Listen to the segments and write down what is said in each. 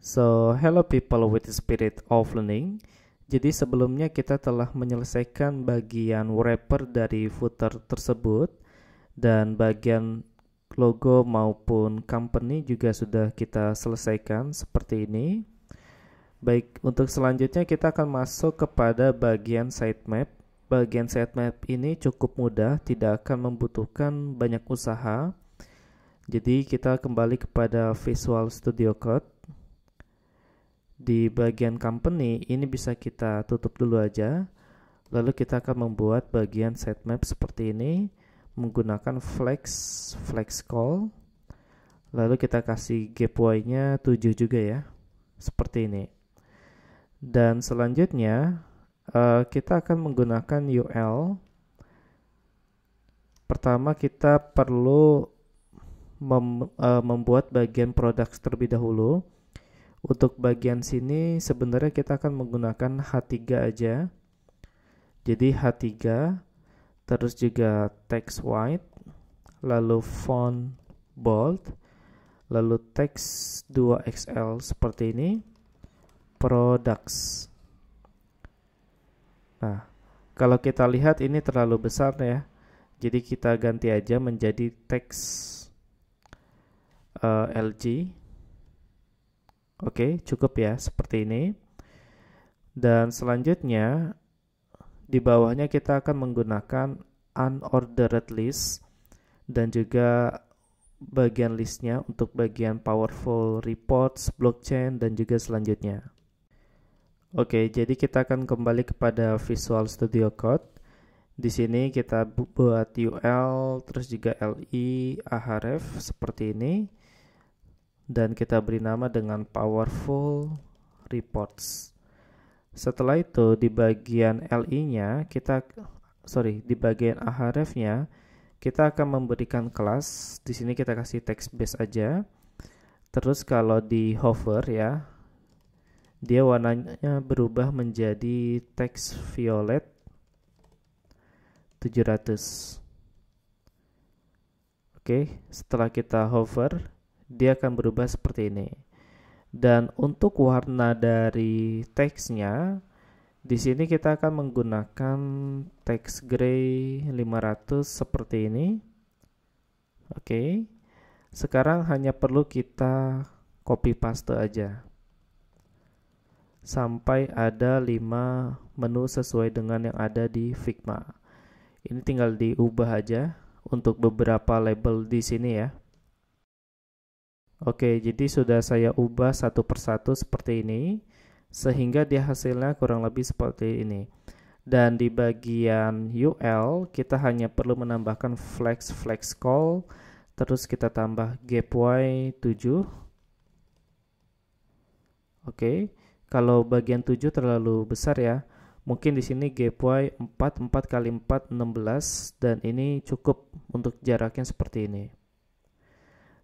So, hello people with the spirit of learning. Jadi sebelumnya kita telah menyelesaikan bagian wrapper dari footer tersebut dan bagian logo maupun company juga sudah kita selesaikan seperti ini. Baik, untuk selanjutnya kita akan masuk kepada bagian sitemap. Bagian sitemap ini cukup mudah, tidak akan membutuhkan banyak usaha. Jadi kita kembali kepada Visual Studio Code di bagian company ini bisa kita tutup dulu aja lalu kita akan membuat bagian sitemap seperti ini menggunakan flex flex call lalu kita kasih gateway nya 7 juga ya seperti ini dan selanjutnya uh, kita akan menggunakan UL pertama kita perlu mem, uh, membuat bagian produk terlebih dahulu untuk bagian sini sebenarnya kita akan menggunakan H3 aja. Jadi H3 terus juga text white, lalu font bold, lalu text 2XL seperti ini, products. Nah, kalau kita lihat ini terlalu besar ya. Jadi kita ganti aja menjadi teks uh, eh, LG Oke, cukup ya seperti ini. Dan selanjutnya di bawahnya kita akan menggunakan unordered list dan juga bagian listnya untuk bagian powerful reports, blockchain, dan juga selanjutnya. Oke, jadi kita akan kembali kepada Visual Studio Code. Di sini kita buat UL, terus juga LI, ahref seperti ini dan kita beri nama dengan powerful reports. Setelah itu di bagian LI-nya kita sorry di bagian ahref-nya kita akan memberikan kelas. Di sini kita kasih text base aja. Terus kalau di hover ya dia warnanya berubah menjadi teks violet 700. Oke, setelah kita hover dia akan berubah seperti ini. Dan untuk warna dari teksnya, di sini kita akan menggunakan teks gray 500 seperti ini. Oke. Sekarang hanya perlu kita copy paste aja. Sampai ada 5 menu sesuai dengan yang ada di Figma. Ini tinggal diubah aja untuk beberapa label di sini ya. Oke, jadi sudah saya ubah satu persatu seperti ini sehingga dia hasilnya kurang lebih seperti ini. Dan di bagian UL kita hanya perlu menambahkan flex flex call terus kita tambah gap y 7. Oke, kalau bagian 7 terlalu besar ya. Mungkin di sini gap y 4 4 kali 4 16 dan ini cukup untuk jaraknya seperti ini.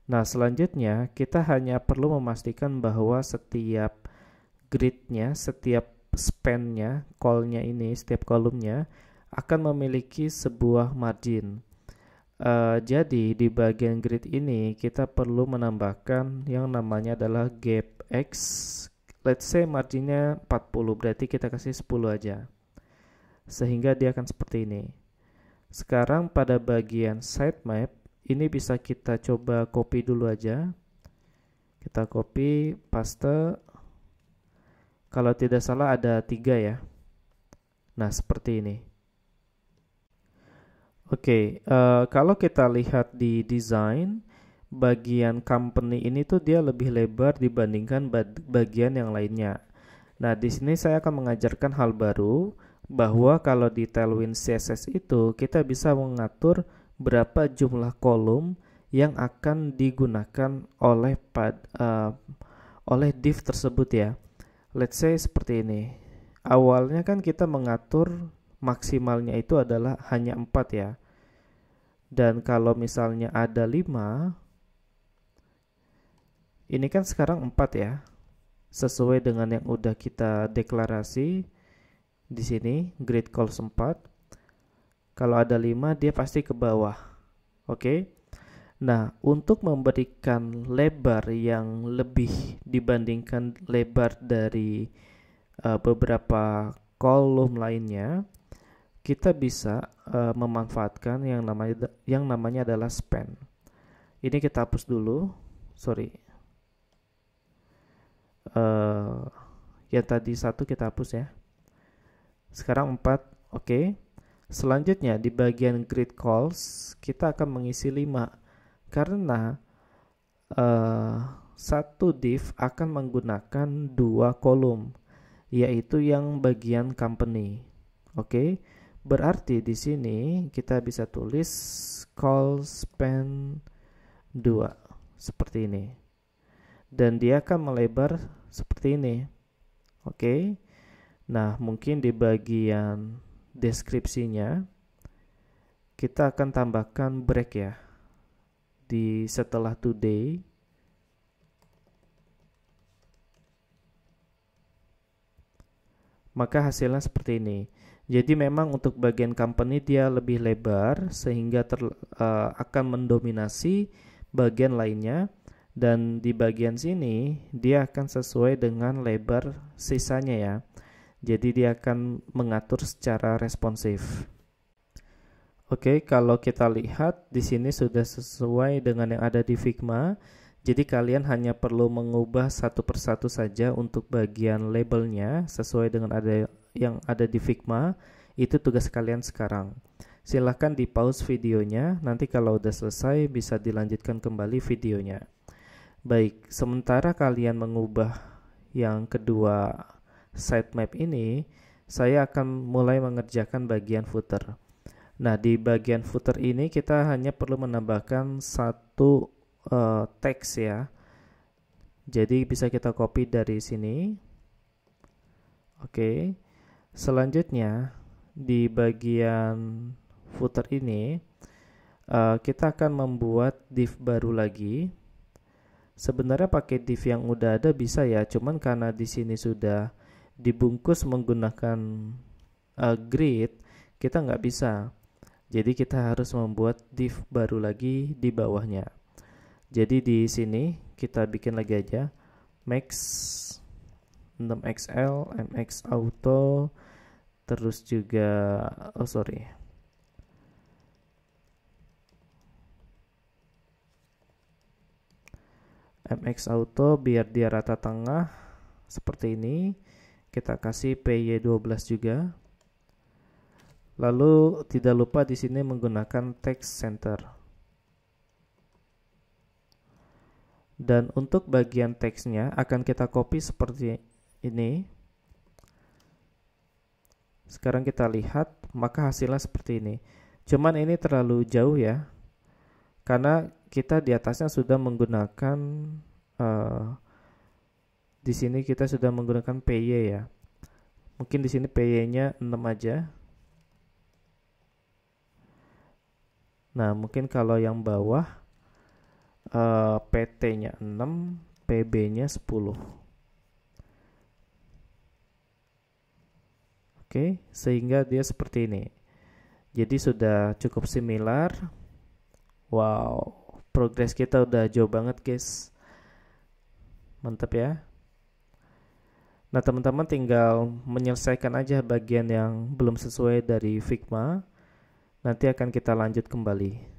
Nah, selanjutnya kita hanya perlu memastikan bahwa setiap gridnya, setiap spannya, call ini, setiap kolomnya akan memiliki sebuah margin. Uh, jadi di bagian grid ini kita perlu menambahkan yang namanya adalah gap X. Let's say marginnya 40, berarti kita kasih 10 aja. Sehingga dia akan seperti ini. Sekarang pada bagian sitemap ini bisa kita coba copy dulu aja kita copy paste kalau tidak salah ada tiga ya nah seperti ini oke okay, uh, eh, kalau kita lihat di design bagian company ini tuh dia lebih lebar dibandingkan bagian yang lainnya nah di sini saya akan mengajarkan hal baru bahwa kalau di Tailwind CSS itu kita bisa mengatur berapa jumlah kolom yang akan digunakan oleh pad, uh, oleh div tersebut ya. Let's say seperti ini. Awalnya kan kita mengatur maksimalnya itu adalah hanya 4 ya. Dan kalau misalnya ada 5 ini kan sekarang 4 ya. Sesuai dengan yang udah kita deklarasi di sini grid calls 4 kalau ada 5 dia pasti ke bawah. Oke. Okay? Nah, untuk memberikan lebar yang lebih dibandingkan lebar dari uh, beberapa kolom lainnya, kita bisa uh, memanfaatkan yang namanya yang namanya adalah span. Ini kita hapus dulu. Sorry. Uh, yang tadi satu kita hapus ya. Sekarang 4, oke. Okay. Selanjutnya di bagian grid calls kita akan mengisi 5 karena uh, satu div akan menggunakan dua kolom yaitu yang bagian company. Oke. Okay? Berarti di sini kita bisa tulis call span 2 seperti ini. Dan dia akan melebar seperti ini. Oke. Okay? Nah, mungkin di bagian deskripsinya kita akan tambahkan break ya di setelah today maka hasilnya seperti ini jadi memang untuk bagian company dia lebih lebar sehingga ter, uh, akan mendominasi bagian lainnya dan di bagian sini dia akan sesuai dengan lebar sisanya ya jadi dia akan mengatur secara responsif. Oke, kalau kita lihat di sini sudah sesuai dengan yang ada di Figma. Jadi kalian hanya perlu mengubah satu persatu saja untuk bagian labelnya sesuai dengan ada yang ada di Figma. Itu tugas kalian sekarang. Silahkan di pause videonya, nanti kalau udah selesai bisa dilanjutkan kembali videonya. Baik, sementara kalian mengubah yang kedua sitemap ini, saya akan mulai mengerjakan bagian footer. Nah, di bagian footer ini kita hanya perlu menambahkan satu uh, teks ya. Jadi bisa kita copy dari sini. Oke. Okay. Selanjutnya di bagian footer ini uh, kita akan membuat div baru lagi. Sebenarnya pakai div yang udah ada bisa ya, cuman karena di sini sudah dibungkus menggunakan uh, eh, grid kita nggak bisa jadi kita harus membuat div baru lagi di bawahnya jadi di sini kita bikin lagi aja max 6xl mx auto terus juga oh sorry mx auto biar dia rata tengah seperti ini kita kasih PY12 juga. Lalu tidak lupa di sini menggunakan text center. Dan untuk bagian teksnya akan kita copy seperti ini. Sekarang kita lihat, maka hasilnya seperti ini. Cuman ini terlalu jauh ya, karena kita di atasnya sudah menggunakan uh, di sini kita sudah menggunakan PY ya. Mungkin di sini PY-nya 6 aja. Nah, mungkin kalau yang bawah uh, eh, PT-nya 6, PB-nya 10. Oke, sehingga dia seperti ini. Jadi sudah cukup similar. Wow, progres kita udah jauh banget, guys. Mantap ya. Nah, teman-teman tinggal menyelesaikan aja bagian yang belum sesuai dari Figma. Nanti akan kita lanjut kembali.